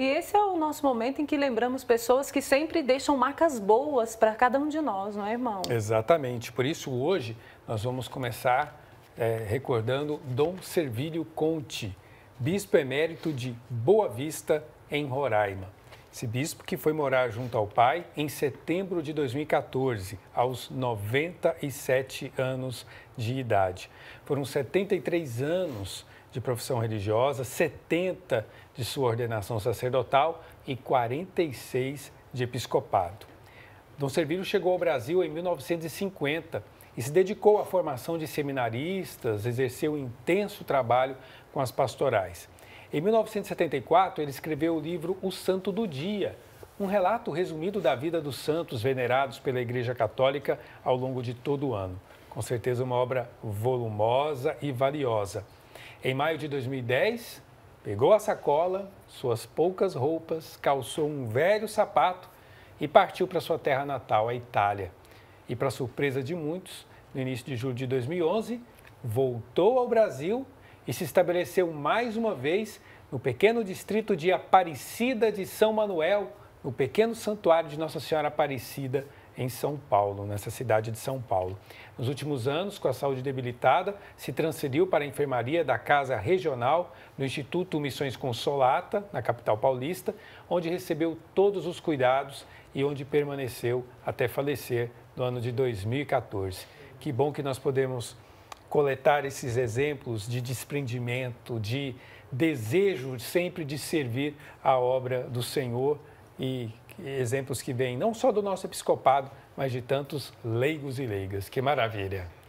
E esse é o nosso momento em que lembramos pessoas que sempre deixam marcas boas para cada um de nós, não é, irmão? Exatamente. Por isso, hoje, nós vamos começar é, recordando Dom Servílio Conte, bispo emérito de Boa Vista, em Roraima. Esse bispo que foi morar junto ao pai em setembro de 2014, aos 97 anos de idade. Foram 73 anos de profissão religiosa, 70 de sua ordenação sacerdotal e 46 de episcopado. Dom Servilho chegou ao Brasil em 1950 e se dedicou à formação de seminaristas, exerceu um intenso trabalho com as pastorais. Em 1974, ele escreveu o livro O Santo do Dia, um relato resumido da vida dos santos venerados pela Igreja Católica ao longo de todo o ano. Com certeza, uma obra volumosa e valiosa. Em maio de 2010, pegou a sacola, suas poucas roupas, calçou um velho sapato e partiu para sua terra natal, a Itália. E, para surpresa de muitos, no início de julho de 2011, voltou ao Brasil e se estabeleceu mais uma vez no pequeno distrito de Aparecida de São Manuel, no pequeno santuário de Nossa Senhora Aparecida em São Paulo, nessa cidade de São Paulo. Nos últimos anos, com a saúde debilitada, se transferiu para a enfermaria da Casa Regional no Instituto Missões Consolata, na capital paulista, onde recebeu todos os cuidados e onde permaneceu até falecer no ano de 2014. Que bom que nós podemos coletar esses exemplos de desprendimento, de desejo sempre de servir a obra do Senhor e exemplos que vêm não só do nosso episcopado, mas de tantos leigos e leigas. Que maravilha!